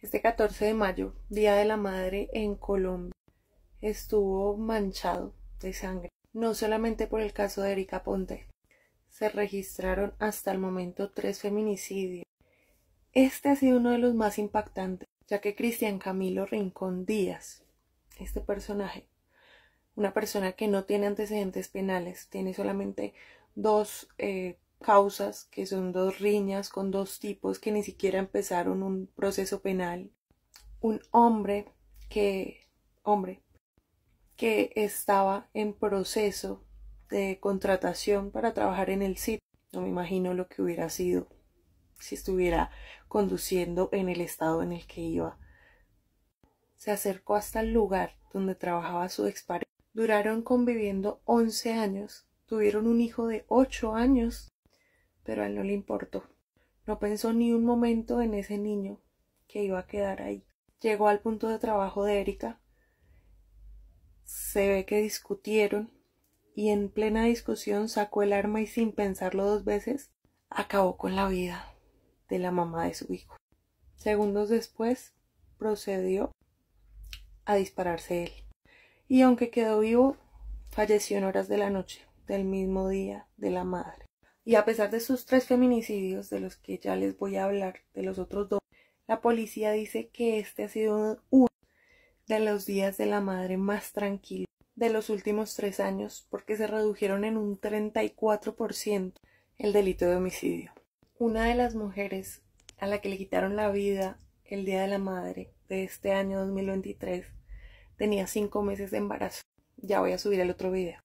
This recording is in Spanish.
Este 14 de mayo, Día de la Madre en Colombia, estuvo manchado de sangre, no solamente por el caso de Erika Ponte. Se registraron hasta el momento tres feminicidios. Este ha sido uno de los más impactantes, ya que Cristian Camilo Rincón Díaz, este personaje, una persona que no tiene antecedentes penales, tiene solamente dos eh, causas, que son dos riñas con dos tipos que ni siquiera empezaron un proceso penal. Un hombre que, hombre, que estaba en proceso de contratación para trabajar en el sitio. No me imagino lo que hubiera sido si estuviera conduciendo en el estado en el que iba. Se acercó hasta el lugar donde trabajaba su expareja. Duraron conviviendo once años, tuvieron un hijo de ocho años pero a él no le importó. No pensó ni un momento en ese niño que iba a quedar ahí. Llegó al punto de trabajo de Erika. Se ve que discutieron y en plena discusión sacó el arma y sin pensarlo dos veces acabó con la vida de la mamá de su hijo. Segundos después procedió a dispararse él. Y aunque quedó vivo, falleció en horas de la noche del mismo día de la madre. Y a pesar de sus tres feminicidios, de los que ya les voy a hablar, de los otros dos, la policía dice que este ha sido uno de los días de la madre más tranquilo de los últimos tres años porque se redujeron en un 34% el delito de homicidio. Una de las mujeres a la que le quitaron la vida el Día de la Madre de este año 2023 tenía cinco meses de embarazo. Ya voy a subir el otro video.